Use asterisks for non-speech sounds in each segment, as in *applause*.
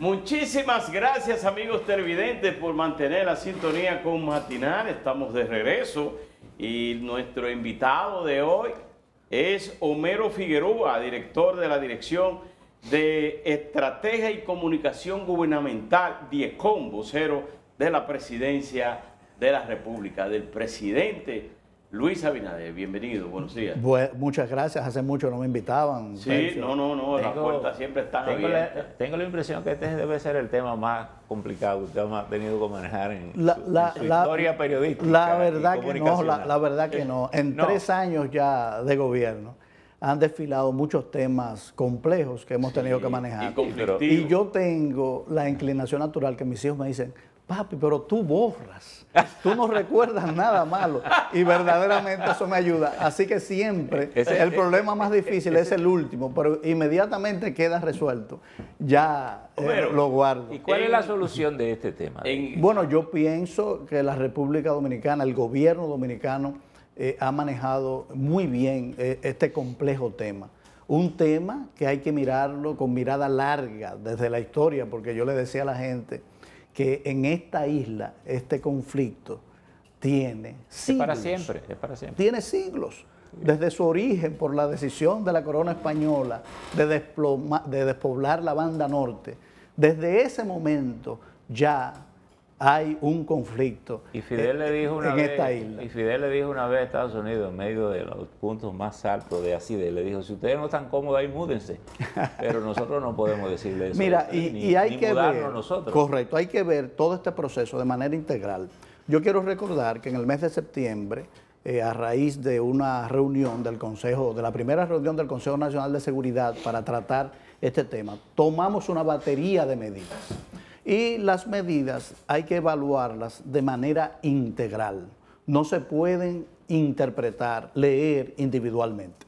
Muchísimas gracias amigos televidentes por mantener la sintonía con Matinal. Estamos de regreso y nuestro invitado de hoy es Homero Figueroa, director de la Dirección de Estrategia y Comunicación Gubernamental, DIECON, vocero de la Presidencia de la República, del presidente Luis Abinader, bienvenido, buenos días. muchas gracias, hace mucho no me invitaban. Sí, no, no, no, las puertas siempre están tengo abiertas. La, tengo la impresión que este debe ser el tema más complicado que usted ha tenido que manejar en la, su, historia periodística. La verdad que no, la, verdad que no. En tres años ya de gobierno han desfilado muchos temas complejos que hemos tenido que manejar. Y, y yo tengo la inclinación natural que mis hijos me dicen, papi, pero tú borras, tú no recuerdas nada malo. Y verdaderamente eso me ayuda. Así que siempre *laughs* el problema más difícil es el último, pero inmediatamente queda resuelto. Ya eh, lo guardo. ¿Y cuál es la solución de este tema? bueno, yo pienso que la República Dominicana, el gobierno dominicano, eh, ha manejado muy bien eh, este complejo tema un tema que hay que mirarlo con mirada larga desde la historia, porque yo le decía a la gente que en esta isla este conflicto tiene siglos. Es para siempre, es para siempre. Tiene siglos. Desde su origen, por la decisión de la corona española de, de despoblar la banda norte, desde ese momento ya hay un conflicto y le dijo en esta isla. Y Fidel le dijo una vez a Estados Unidos, en medio de los puntos más altos de así, le dijo, si ustedes no están cómodos ahí, múdense. *laughs* Pero nosotros no podemos decirle eso. Mira, y, hay que ver, correcto, hay que ver todo este proceso de manera integral. Yo quiero recordar que en el mes de septiembre, eh, a raíz de una reunión del Consejo, de la primera reunión del Consejo Nacional de Seguridad para tratar este tema, tomamos una batería de medidas y las medidas hay que evaluarlas de manera integral. No se pueden interpretar, leer individualmente.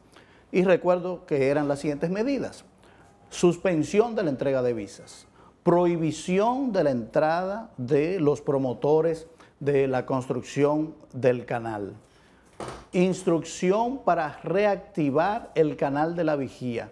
Y recuerdo que eran las siguientes medidas. Suspensión de la entrega de visas, prohibición de la entrada de los promotores de la construcción del canal, instrucción para reactivar el canal de la vigía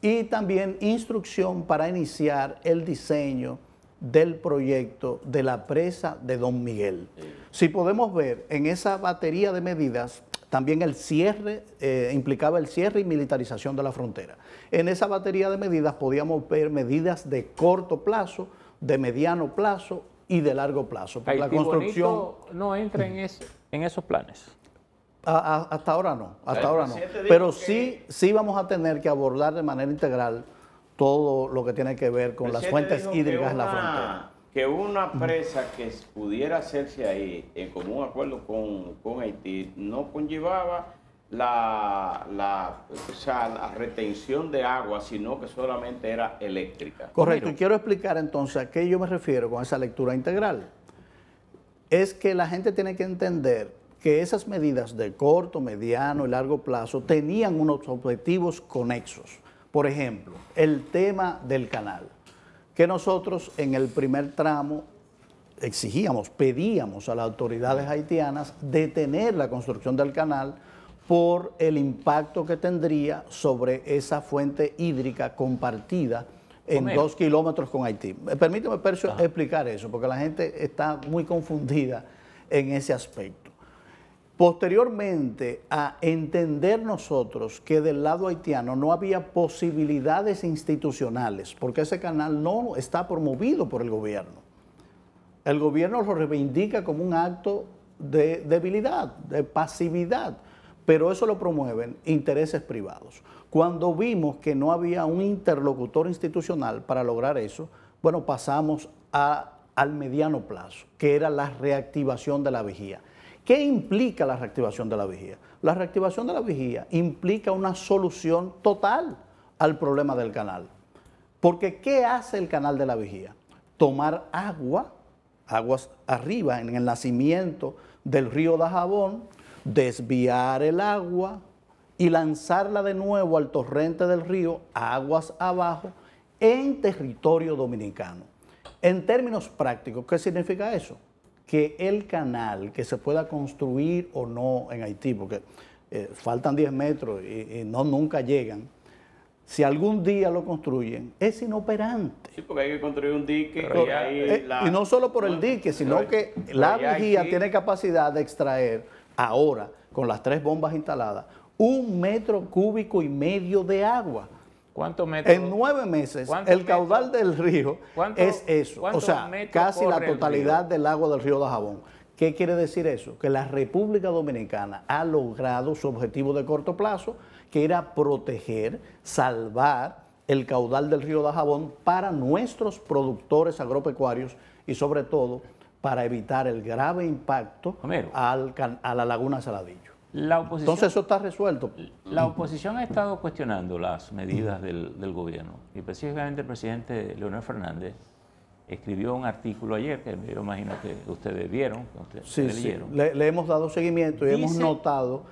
y también instrucción para iniciar el diseño del proyecto de la presa de Don Miguel. Si podemos ver en esa batería de medidas, también el cierre, eh, implicaba el cierre y militarización de la frontera. En esa batería de medidas podíamos ver medidas de corto plazo, de mediano plazo y de largo plazo. la construcción no entra en, en esos planes. hasta ahora no, hasta ahora pues no. Pero sí, sí vamos a tener que abordar de manera integral todo lo que tiene que ver con pues las fuentes hídricas en la frontera. Que una presa que pudiera hacerse ahí, en común acuerdo con, Haití, no conllevaba la, la, retención de agua, sino que solamente era eléctrica. Correcto, y quiero explicar entonces a qué yo me refiero con esa lectura integral. Es que la gente tiene que entender que esas medidas de corto, mediano y largo plazo tenían unos objetivos conexos. Por ejemplo, el tema del canal, que nosotros en el primer tramo exigíamos, pedíamos a las autoridades haitianas detener la construcción del canal por el impacto que tendría sobre esa fuente hídrica compartida en dos kilómetros con Haití. Eh, permíteme, Percio, explicar eso, porque la gente está muy confundida en ese aspecto. Posteriormente a entender nosotros que del lado haitiano no había posibilidades institucionales, porque ese canal no está promovido por el gobierno. El gobierno lo reivindica como un acto de debilidad, de pasividad, pero eso lo promueven intereses privados. Cuando vimos que no había un interlocutor institucional para lograr eso, bueno, pasamos al mediano plazo, que era la reactivación de la vejía. ¿Qué implica la reactivación de la vigía? La reactivación de la vigía implica una solución total al problema del canal. Porque ¿qué hace el canal de la vigía? Tomar agua, aguas arriba, en el nacimiento del río Dajabón, desviar el agua y lanzarla de nuevo al torrente del río, aguas abajo, en territorio dominicano. En términos prácticos, ¿qué significa eso? que el canal que se pueda construir o no en Haití, porque eh, faltan 10 metros y, no nunca llegan, si algún día lo construyen, es inoperante. Sí, porque hay que construir un dique. y, eh, la... y, no solo por el dique, sino que la vigía tiene capacidad de extraer ahora, con las tres bombas instaladas, un metro cúbico y medio de agua. En nueve meses, el caudal del río es eso. O sea, casi la totalidad del agua del río de Jabón. ¿Qué quiere decir eso? Que la República Dominicana ha logrado su objetivo de corto plazo, que era proteger, salvar el caudal del río de Jabón para nuestros productores agropecuarios y sobre todo para evitar el grave impacto a la laguna Saladillo. Entonces eso está resuelto. La oposición ha estado cuestionando las medidas del, gobierno y precisamente el presidente Leonel Fernández escribió un artículo ayer que yo imagino que ustedes vieron. ustedes sí, Sí. Le, hemos dado seguimiento y hemos notado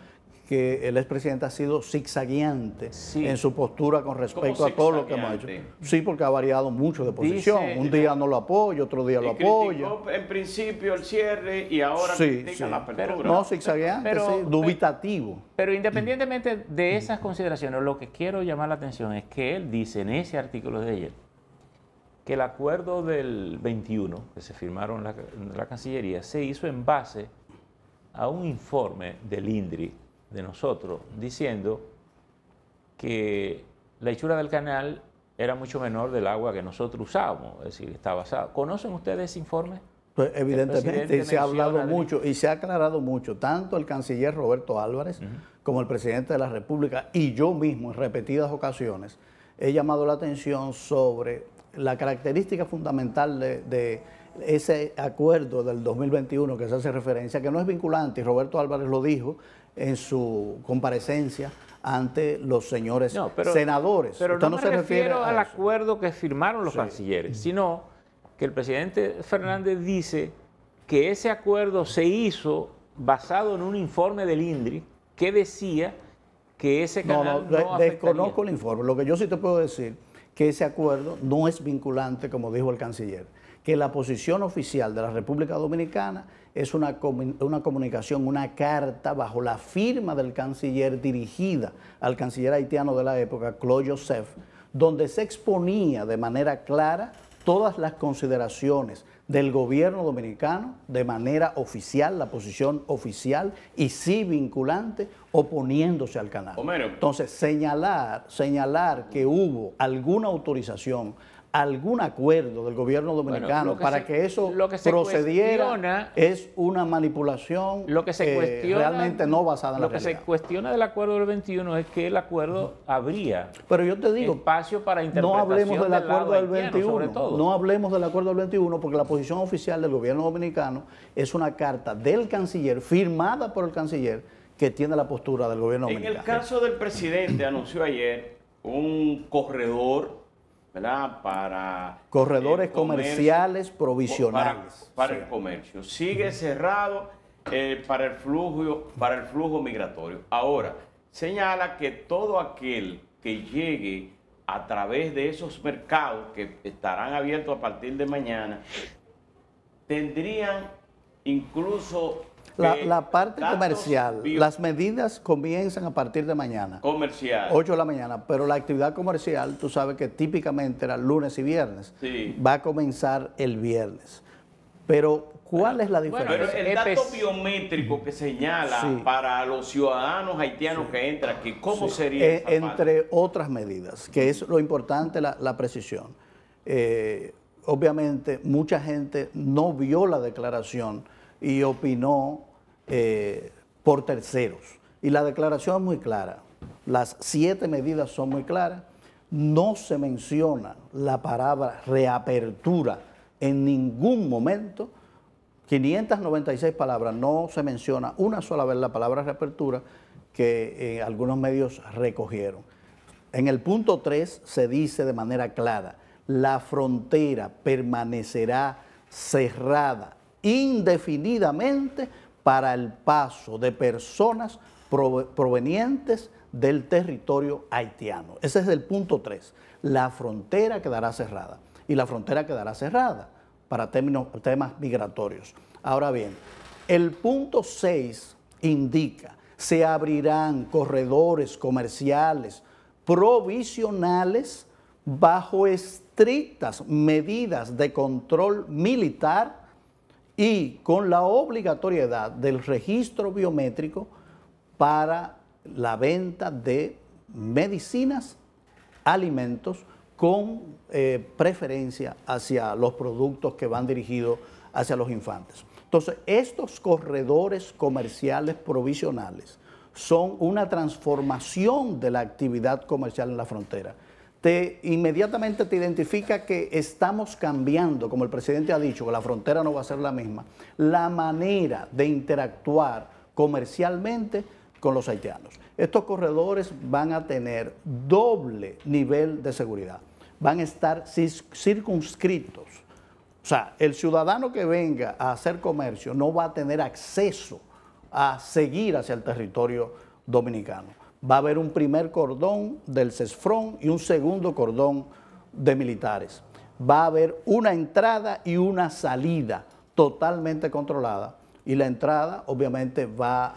que el expresidente ha sido zigzagueante en su postura con respecto a todo lo que hemos hecho. Sí, porque ha variado mucho de posición. Un día no lo apoya, otro día lo apoya. En principio el cierre y ahora sí, sí. la apertura. no, zigzagueante, dubitativo. Pero, independientemente de esas consideraciones, lo que quiero llamar la atención es que él dice en ese artículo de ayer que el acuerdo del 21 que se firmaron en la Cancillería se hizo en base a un informe del INDRI de nosotros, diciendo que la hechura del canal era mucho menor del agua que nosotros usábamos, es decir, está basado. ¿Conocen ustedes ese informe? Pues evidentemente, se ha hablado mucho y se ha aclarado mucho, tanto el canciller Roberto Álvarez como el presidente de la República y yo mismo en repetidas ocasiones he llamado la atención sobre la característica fundamental de, de ese acuerdo del 2021 que se hace referencia, que no es vinculante, y Roberto Álvarez lo dijo, en su comparecencia ante los señores senadores. Pero no, se refiere al acuerdo que firmaron los cancilleres, sino que el presidente Fernández dice que ese acuerdo se hizo basado en un informe del INDRI que decía que ese no, no desconozco el informe. Lo que yo sí te puedo decir que ese acuerdo no es vinculante, como dijo el canciller, que la posición oficial de la República Dominicana es una, comunicación, una carta bajo la firma del canciller dirigida al canciller haitiano de la época, Claude Joseph, donde se exponía de manera clara todas las consideraciones del gobierno dominicano de manera oficial, la posición oficial y sí vinculante, oponiéndose al canal. Entonces, señalar, señalar que hubo alguna autorización algún acuerdo del gobierno dominicano para que eso procediera es una manipulación lo que se eh, realmente no basada en la Lo que se cuestiona del acuerdo del 21 es que el acuerdo habría pero yo te digo espacio para interpretación no hablemos del, acuerdo del 21 todo. no hablemos del acuerdo del 21 porque la posición oficial del gobierno dominicano es una carta del canciller firmada por el canciller que tiene la postura del gobierno dominicano. En el caso del presidente anunció ayer un corredor para corredores eh, comerciales provisionales. Para, el comercio. Sigue cerrado eh, para, el flujo, para el flujo migratorio. Ahora, señala que todo aquel que llegue a través de esos mercados que estarán abiertos a partir de mañana, tendrían incluso la, parte comercial, las medidas comienzan a partir de mañana. Comercial. 8 de la mañana, pero la actividad comercial, tú sabes que típicamente era lunes y viernes. Va a comenzar el viernes. Pero ¿Cuál es la diferencia? pero el dato biométrico que señala para los ciudadanos haitianos que entran aquí, ¿cómo sería? Eh, entre otras medidas, que es lo importante, la, precisión. Eh, obviamente, mucha gente no vio la declaración y opinó eh, por terceros. Y la declaración es muy clara. Las siete medidas son muy claras. No se menciona la palabra reapertura en ningún momento. 596 palabras, no se menciona una sola vez la palabra reapertura que eh, algunos medios recogieron. En el punto 3 se dice de manera clara, la frontera permanecerá cerrada indefinidamente para el paso de personas provenientes del territorio haitiano. Ese es el punto 3. La frontera quedará cerrada. Y la frontera quedará cerrada para términos, temas migratorios. Ahora bien, el punto 6 indica, se abrirán corredores comerciales provisionales bajo estrictas medidas de control militar y con la obligatoriedad del registro biométrico para la venta de medicinas, alimentos, con eh, preferencia hacia los productos que van dirigidos hacia los infantes. Entonces, estos corredores comerciales provisionales son una transformación de la actividad comercial en la frontera inmediatamente te identifica que estamos cambiando, como el presidente ha dicho, que la frontera no va a ser la misma, la manera de interactuar comercialmente con los haitianos. Estos corredores van a tener doble nivel de seguridad, van a estar circunscritos. O sea, el ciudadano que venga a hacer comercio no va a tener acceso a seguir hacia el territorio dominicano va a haber un primer cordón del CESFRON y un segundo cordón de militares. Va a haber una entrada y una salida totalmente controlada. Y la entrada, obviamente, va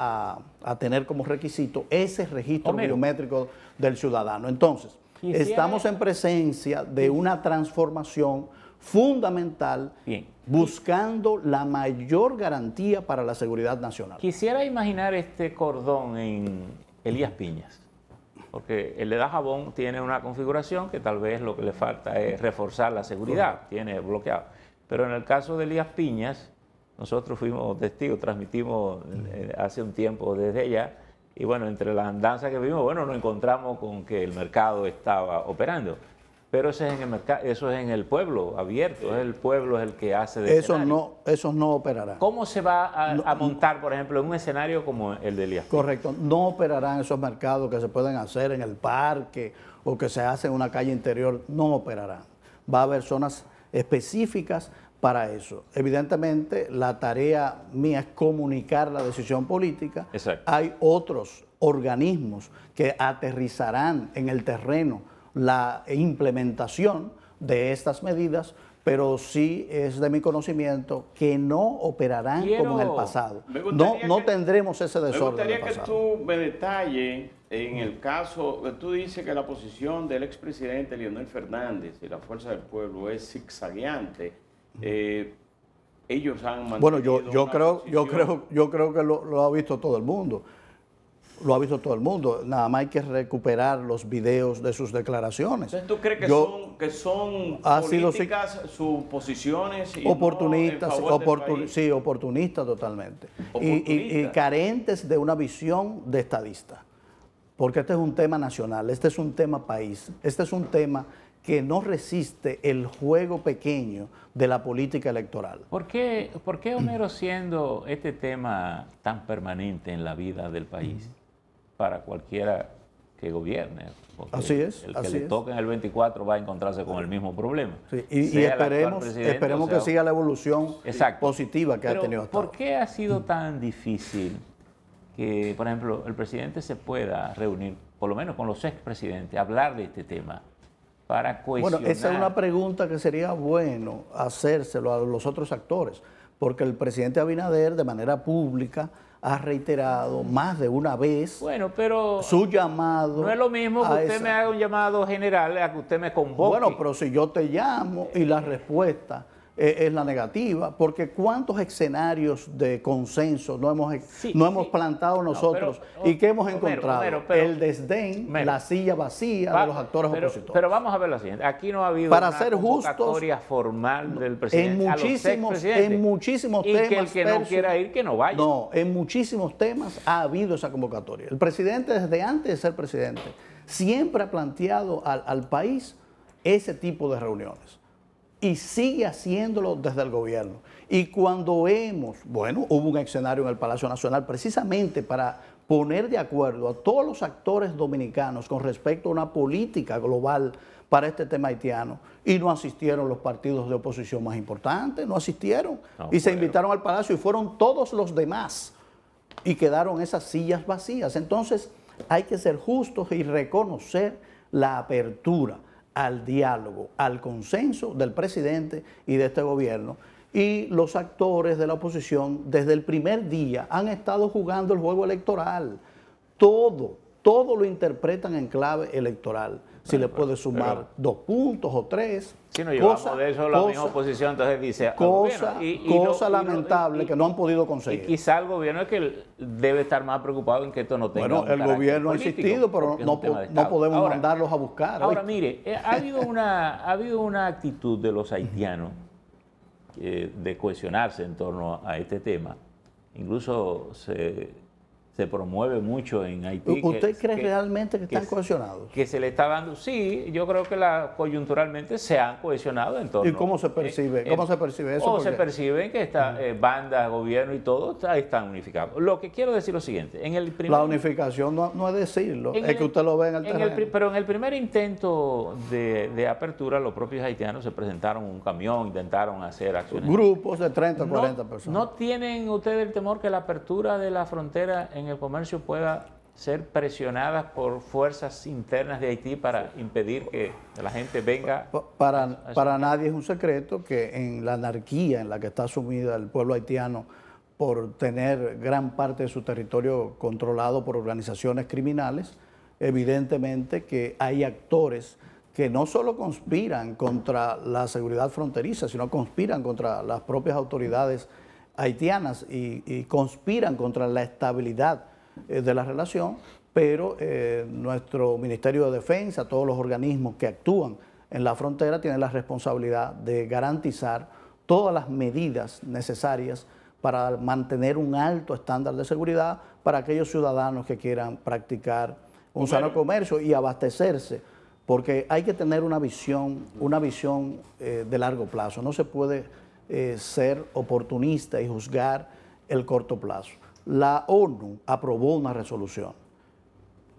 a, tener como requisito ese registro biométrico del ciudadano. Entonces, estamos en presencia de una transformación fundamental, buscando la mayor garantía para la seguridad nacional. Quisiera imaginar este cordón en Elías Piñas. Porque el de jabón tiene una configuración que tal vez lo que le falta es reforzar la seguridad, tiene bloqueado. Pero en el caso de Elías Piñas, nosotros fuimos testigos, transmitimos eh, hace un tiempo desde ella, y bueno, entre la andanza que vimos, bueno, nos encontramos con que el mercado estaba operando. Pero eso es en el mercado, eso es en el pueblo abierto, el pueblo es el que hace de eso no Eso no operará. ¿Cómo se va a, montar, por ejemplo, en un escenario como el de Elías? Correcto, no operarán esos mercados que se pueden hacer en el parque o que se hace en una calle interior, no operarán. Va a haber zonas específicas para eso. Evidentemente, la tarea mía es comunicar la decisión política. Hay otros organismos que aterrizarán en el terreno la implementación de estas medidas, pero sí es de mi conocimiento que no operarán como en el pasado. No, no tendremos ese desorden. Me gustaría que tú me detalle en el caso, tú dices que la posición del expresidente Leonel Fernández y la Fuerza del Pueblo es zigzagueante. Eh, ellos han mantenido Bueno, yo, yo, creo, yo, creo, yo creo que lo ha visto todo el mundo lo ha visto todo el mundo. Nada más hay que recuperar los videos de sus declaraciones. ¿tú crees que son, que son políticas, sus posiciones? Y oportunistas, no sí, oportunistas totalmente. Y, carentes de una visión de estadista. Porque este es un tema nacional, este es un tema país, este es un tema que no resiste el juego pequeño de la política electoral. ¿Por qué, por qué Homero, siendo este tema tan permanente en la vida del país? para cualquiera que gobierne. Así es. El que le toque en el 24 va a encontrarse con el mismo problema. y, esperemos, que siga la evolución positiva que ha tenido hasta ¿Por qué ha sido tan difícil que, por ejemplo, el presidente se pueda reunir, por lo menos con los expresidentes, hablar de este tema? Para cohesionar. Bueno, esa es una pregunta que sería bueno hacérselo a los otros actores, porque el presidente Abinader, de manera pública, ha reiterado más de una vez su llamado. No es lo mismo que usted me haga un llamado general a que usted me convoque. Bueno, pero si yo te llamo y la respuesta eh, es la negativa, porque cuántos escenarios de consenso no hemos, no hemos plantado nosotros oh, y que hemos encontrado el desdén, la silla vacía de los actores opositores. Pero vamos a ver la siguiente, aquí no ha habido Para una convocatoria formal del presidente. En muchísimos, Que que no ir, que no vaya. No, en muchísimos temas ha habido esa convocatoria. El presidente, desde antes de ser presidente, siempre ha planteado al, al país ese tipo de reuniones y sigue haciéndolo desde el gobierno. Y cuando vemos, bueno, hubo un escenario en el Palacio Nacional precisamente para poner de acuerdo a todos los actores dominicanos con respecto a una política global para este tema haitiano. Y no asistieron los partidos de oposición más importantes, no asistieron. Ah, y se invitaron al Palacio y fueron todos los demás. Y quedaron esas sillas vacías. Entonces hay que ser justos y reconocer la apertura al diálogo, al consenso del presidente y de este gobierno. Y los actores de la oposición desde el primer día han estado jugando el juego electoral. Todo todo lo interpretan en clave electoral. Si le puede sumar dos puntos o tres. Si no de eso la misma oposición, entonces dice... Ah, cosa, lamentable que no han podido conseguir. Y quizá el gobierno es que debe estar más preocupado en que esto no tenga Bueno, el gobierno ha insistido, pero no, podemos mandarlos a buscar. Ahora, mire, eh, ha habido, una, habido una actitud de los haitianos eh, de cohesionarse en torno a este tema. Incluso se se promueve mucho en Haití. ¿Usted cree realmente que, están cohesionados? Que se le está dando, sí, yo creo que la, coyunturalmente se han cohesionado en ¿Y cómo se eh, percibe? ¿Cómo se percibe eso? se percibe que esta eh, banda, gobierno y todo están unificados. Lo que quiero decir es lo siguiente, en el primer, La unificación no, es decirlo, es que usted lo ve en el, en Pero en el primer intento de, apertura, los propios haitianos se presentaron un camión, intentaron hacer acciones. Grupos de 30, 40 personas. ¿No tienen ustedes el temor que la apertura de la frontera en el comercio pueda ser presionadas por fuerzas internas de Haití para impedir que la gente venga. Para, para nadie es un secreto que en la anarquía en la que está sumida el pueblo haitiano por tener gran parte de su territorio controlado por organizaciones criminales, evidentemente que hay actores que no solo conspiran contra la seguridad fronteriza, sino conspiran contra las propias autoridades haitianas y, conspiran contra la estabilidad eh, de la relación, pero eh, nuestro Ministerio de Defensa, todos los organismos que actúan en la frontera tienen la responsabilidad de garantizar todas las medidas necesarias para mantener un alto estándar de seguridad para aquellos ciudadanos que quieran practicar un sano comercio y abastecerse, porque hay que tener una visión, una visión eh, de largo plazo. No se puede eh, ser oportunista y juzgar el corto plazo. La ONU aprobó una resolución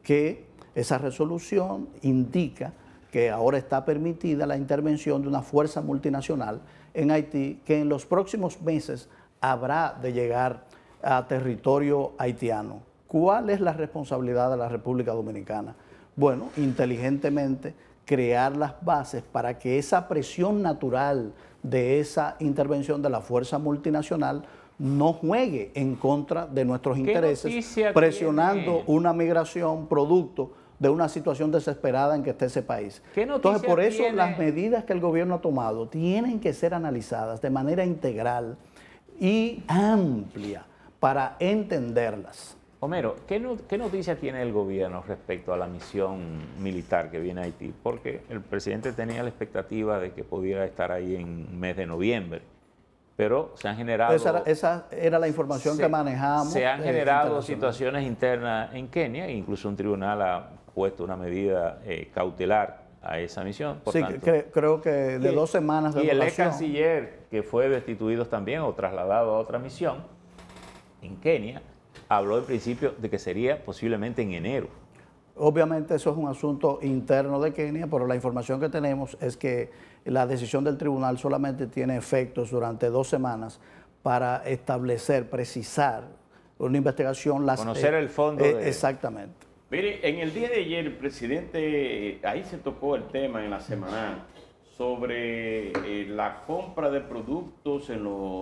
que esa resolución indica que ahora está permitida la intervención de una fuerza multinacional en Haití que en los próximos meses habrá de llegar a territorio haitiano. ¿Cuál es la responsabilidad de la República Dominicana? Bueno, inteligentemente crear las bases para que esa presión natural de esa intervención de la fuerza multinacional no juegue en contra de nuestros intereses, presionando una migración producto de una situación desesperada en que esté ese país. Entonces, por eso las medidas que el gobierno ha tomado tienen que ser analizadas de manera integral y amplia para entenderlas. Homero, ¿qué, noticia tiene el gobierno respecto a la misión militar que viene a Haití? Porque el presidente tenía la expectativa de que pudiera estar ahí en mes de noviembre, pero se han generado... Esa era, la información que manejamos. Se han eh, generado situaciones internas en Kenia, e incluso un tribunal ha puesto una medida eh, cautelar a esa misión. sí, creo que de dos semanas de Y el ex canciller, que fue destituido también o trasladado a otra misión en Kenia, habló al principio de que sería posiblemente en enero. Obviamente eso es un asunto interno de Kenia, pero la información que tenemos es que la decisión del tribunal solamente tiene efectos durante dos semanas para establecer, precisar una investigación. Conocer eh, el fondo. Eh, exactamente. Mire, en el día de ayer el presidente, ahí se tocó el tema en la semana sobre eh, la compra de productos en,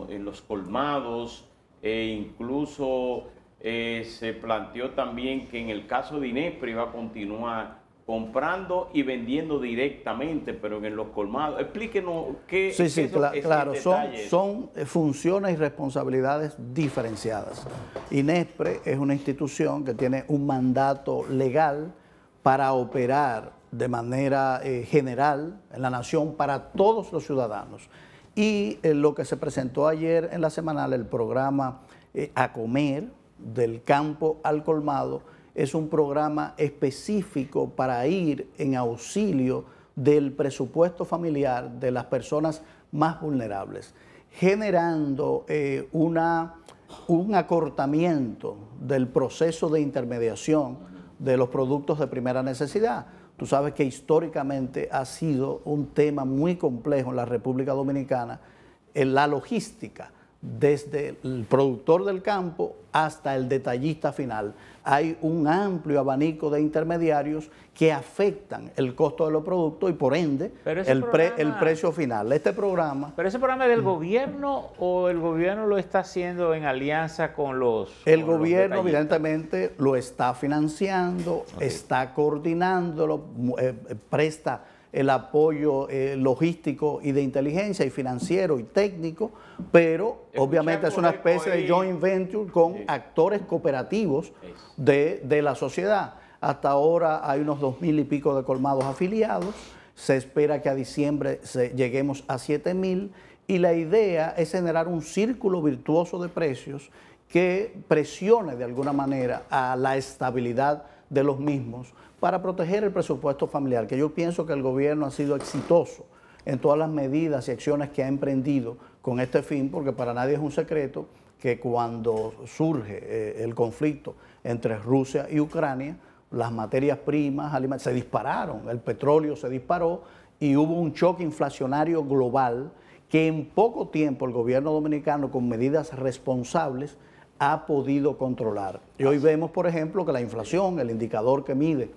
en los colmados e incluso eh, se planteó también que en el caso de Inespre iba a continuar comprando y vendiendo directamente, pero en los colmados. Explíquenos qué sí, sí, claro, son, son eh, funciones y responsabilidades diferenciadas. Inespre es una institución que tiene un mandato legal para operar de manera eh, general en la nación para todos los ciudadanos. Y lo que se presentó ayer en la semanal, el programa A Comer, del campo al colmado es un programa específico para ir en auxilio del presupuesto familiar de las personas más vulnerables, generando eh, un acortamiento del proceso de intermediación de los productos de primera necesidad. Tú sabes que históricamente ha sido un tema muy complejo en la República Dominicana en la logística desde el productor del campo hasta el detallista final. Hay un amplio abanico de intermediarios que afectan el costo de los productos y por ende el, precio final. Este programa... ¿Pero ese programa es del mm. gobierno o el gobierno lo está haciendo en alianza con los... El gobierno evidentemente lo está financiando, está coordinándolo, eh, presta el apoyo eh, logístico y de inteligencia y financiero y técnico, pero obviamente es una especie de joint venture con actores cooperativos de, la sociedad. Hasta ahora hay unos dos mil y pico de colmados afiliados, se espera que a diciembre lleguemos a siete mil y la idea es generar un círculo virtuoso de precios que presione de alguna manera a la estabilidad de los mismos para proteger el presupuesto familiar, que yo pienso que el gobierno ha sido exitoso en todas las medidas y acciones que ha emprendido con este fin, porque para nadie es un secreto que cuando surge eh, el conflicto entre Rusia y Ucrania, las materias primas, se dispararon, el petróleo se disparó y hubo un choque inflacionario global que en poco tiempo el gobierno dominicano, con medidas responsables, ha podido controlar. Y hoy vemos, por ejemplo, que la inflación, el indicador que mide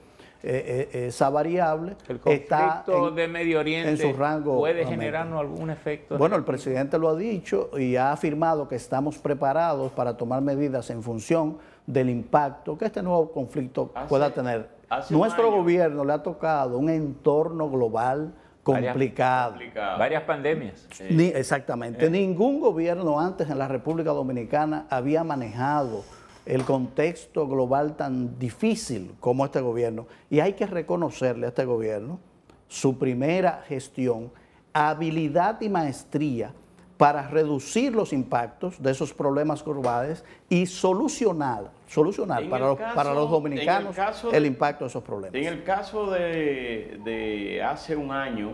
eh, eh, eh, esa variable el está en, de Medio Oriente su rango puede generarnos algún efecto bueno el presidente lo ha dicho y ha afirmado que estamos preparados para tomar medidas en función del impacto que este nuevo conflicto pueda tener nuestro gobierno le ha tocado un entorno global complicado. Varias pandemias. exactamente. Ningún gobierno antes en la República Dominicana había manejado el contexto global tan difícil como este gobierno. Y hay que reconocerle a este gobierno su primera gestión, habilidad y maestría para reducir los impactos de esos problemas globales y solucionar, solucionar para los, dominicanos el, impacto de esos problemas. En el caso de hace un año,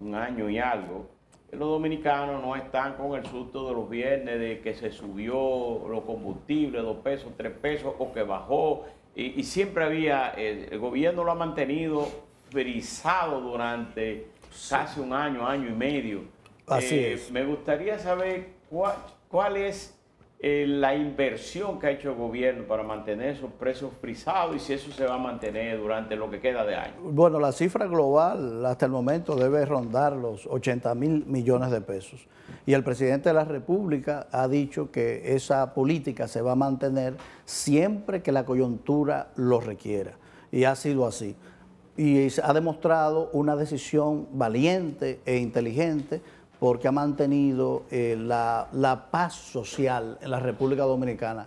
un año y algo, los dominicanos no están con el susto de los viernes, de que se subió los combustibles, dos pesos, tres pesos, o que bajó. Y, siempre había, el, gobierno lo ha mantenido frisado durante casi un año, año y medio. Así eh, es. Me gustaría saber cuál, cuál es eh, la inversión que ha hecho el gobierno para mantener esos precios frisados y si eso se va a mantener durante lo que queda de año? Bueno, la cifra global hasta el momento debe rondar los 80 mil millones de pesos. Y el presidente de la República ha dicho que esa política se va a mantener siempre que la coyuntura lo requiera. Y ha sido así. Y ha demostrado una decisión valiente e inteligente porque ha mantenido eh, la, paz social en la República Dominicana.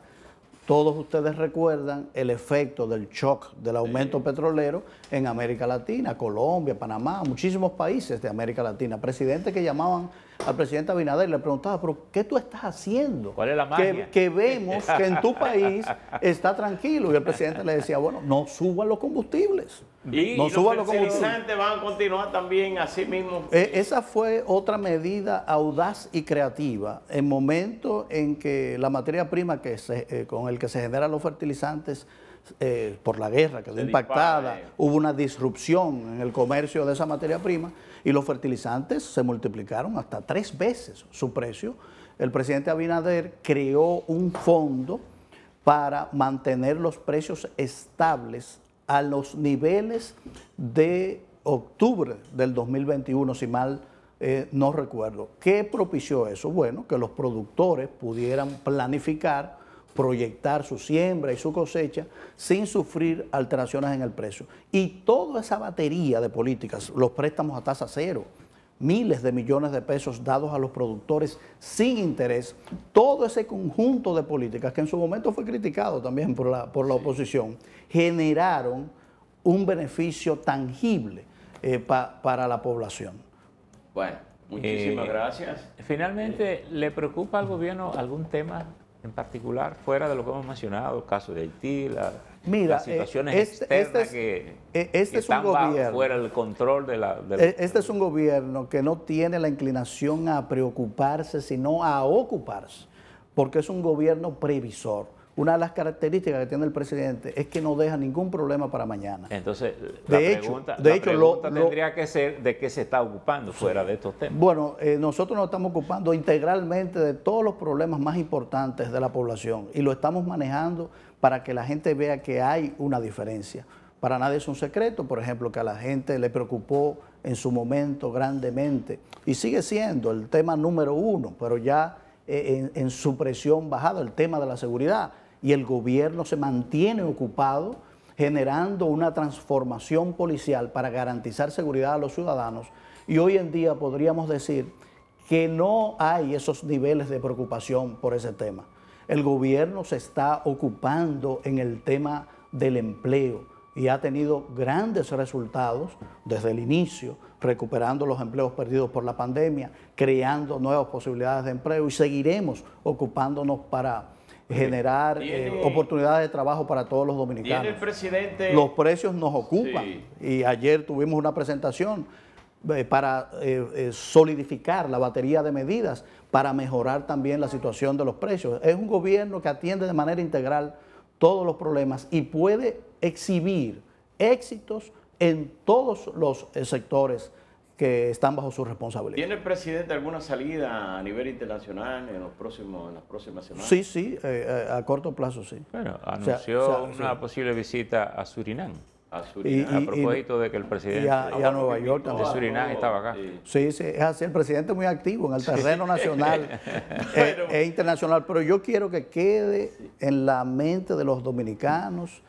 Todos ustedes recuerdan el efecto del shock del aumento petrolero en América Latina, Colombia, Panamá, muchísimos países de América Latina, presidentes que llamaban al presidente Abinader y le preguntaba, pero ¿qué tú estás haciendo? ¿Cuál es la Que, vemos que en tu *laughs* país está tranquilo. Y el presidente le decía, bueno, no suban los combustibles. Y no suban los, fertilizantes van a continuar también así mismo. E, esa fue otra medida audaz y creativa. En momento en que la materia prima que eh, con el que se generan los fertilizantes eh, por la guerra quedó impactada, hubo una disrupción en el comercio de esa materia prima y los fertilizantes se multiplicaron hasta tres veces su precio. El presidente Abinader creó un fondo para mantener los precios estables a los niveles de octubre del 2021, si mal eh, no recuerdo. ¿Qué propició eso? Bueno, que los productores pudieran planificar proyectar su siembra y su cosecha sin sufrir alteraciones en el precio. Y toda esa batería de políticas, los préstamos a tasa cero, miles de millones de pesos dados a los productores sin interés, todo ese conjunto de políticas que en su momento fue criticado también por la, por la oposición, generaron un beneficio tangible eh, para la población. Bueno, muchísimas eh, gracias. Finalmente, eh. ¿le preocupa al gobierno algún tema en particular fuera de lo que hemos mencionado, el caso de Haití, la, Mira, eh, situaciones este, este externas que, eh, este están un gobierno, fuera del control de eh, este es un gobierno que no tiene la inclinación a preocuparse, sino a ocuparse, porque es un gobierno previsor. Una de las características que tiene el presidente es que no deja ningún problema para mañana. Entonces, la de pregunta, hecho, de hecho lo, tendría que ser de qué se está ocupando fuera de estos temas. Bueno, eh, nosotros nos estamos ocupando integralmente de todos los problemas más importantes de la población y lo estamos manejando para que la gente vea que hay una diferencia. Para nadie es un secreto, por ejemplo, que a la gente le preocupó en su momento grandemente y sigue siendo el tema número uno, pero ya eh, en, en su presión bajada, el tema de la seguridad y el gobierno se mantiene ocupado generando una transformación policial para garantizar seguridad a los ciudadanos. Y hoy en día podríamos decir que no hay esos niveles de preocupación por ese tema. El gobierno se está ocupando en el tema del empleo y ha tenido grandes resultados desde el inicio, recuperando los empleos perdidos por la pandemia, creando nuevas posibilidades de empleo y seguiremos ocupándonos para generar eh, oportunidades de trabajo para todos los dominicanos. Los precios nos ocupan y ayer tuvimos una presentación eh, para eh, solidificar la batería de medidas para mejorar también la situación de los precios. Es un gobierno que atiende de manera integral todos los problemas y puede exhibir éxitos en todos los sectores que están bajo su responsabilidad. ¿Tiene el presidente alguna salida a nivel internacional en, los próximos, en las próximas semanas? Sí, sí, eh, eh, a, corto plazo sí. Bueno, anunció una posible visita a Surinam. A, Surinam, a propósito de que el presidente Nueva De Surinam oh, estaba acá. Sí, sí, es así. El presidente es muy activo en el terreno nacional *laughs* e, internacional. Pero yo quiero que quede en la mente de los dominicanos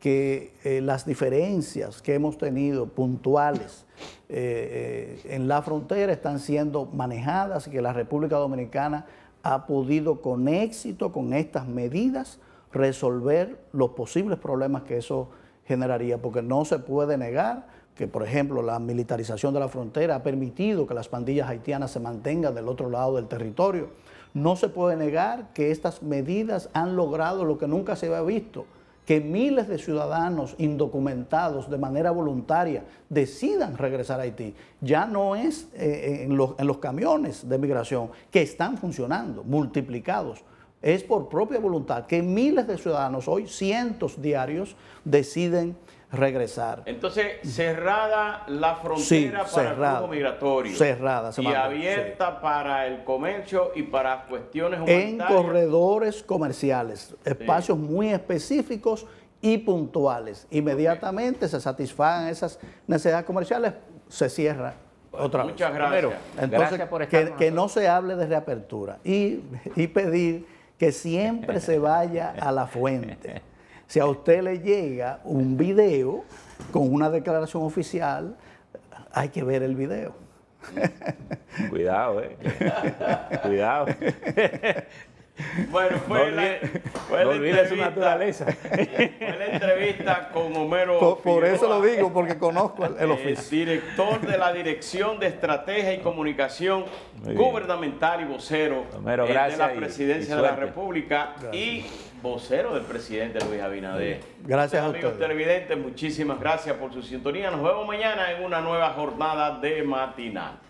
que eh, las diferencias que hemos tenido puntuales eh, eh, en la frontera están siendo manejadas y que la República Dominicana ha podido con éxito, con estas medidas, resolver los posibles problemas que eso generaría, porque no se puede negar que, por ejemplo, la militarización de la frontera ha permitido que las pandillas haitianas se mantengan del otro lado del territorio. No se puede negar que estas medidas han logrado lo que nunca se había visto, que miles de ciudadanos indocumentados de manera voluntaria decidan regresar a Haití. Ya no es eh, en, los, en los camiones de migración que están funcionando, multiplicados. Es por propia voluntad que miles de ciudadanos, hoy cientos diarios, deciden regresar. Entonces, cerrada la frontera para el flujo migratorio. Cerrada, Y abierta para el comercio y para cuestiones humanitarias. En corredores comerciales, espacios muy específicos y puntuales. Inmediatamente se satisfagan esas necesidades comerciales, se cierra otra Muchas vez. gracias. entonces, gracias que, no se hable de reapertura y, y pedir que siempre se vaya a la fuente. *laughs* Si a usted le llega un video con una declaración oficial, hay que ver el video. Cuidado, eh. Cuidado. *laughs* Bueno, fue, la, fue entrevista, su naturaleza. la entrevista con Homero. Por, eso lo digo, porque conozco el, el oficio. director de la Dirección de Estrategia y Comunicación Gubernamental y vocero de la Presidencia de la República y vocero del presidente Luis Abinader. Gracias a a amigos televidentes, muchísimas gracias por su sintonía. Nos vemos mañana en una nueva jornada de matinal.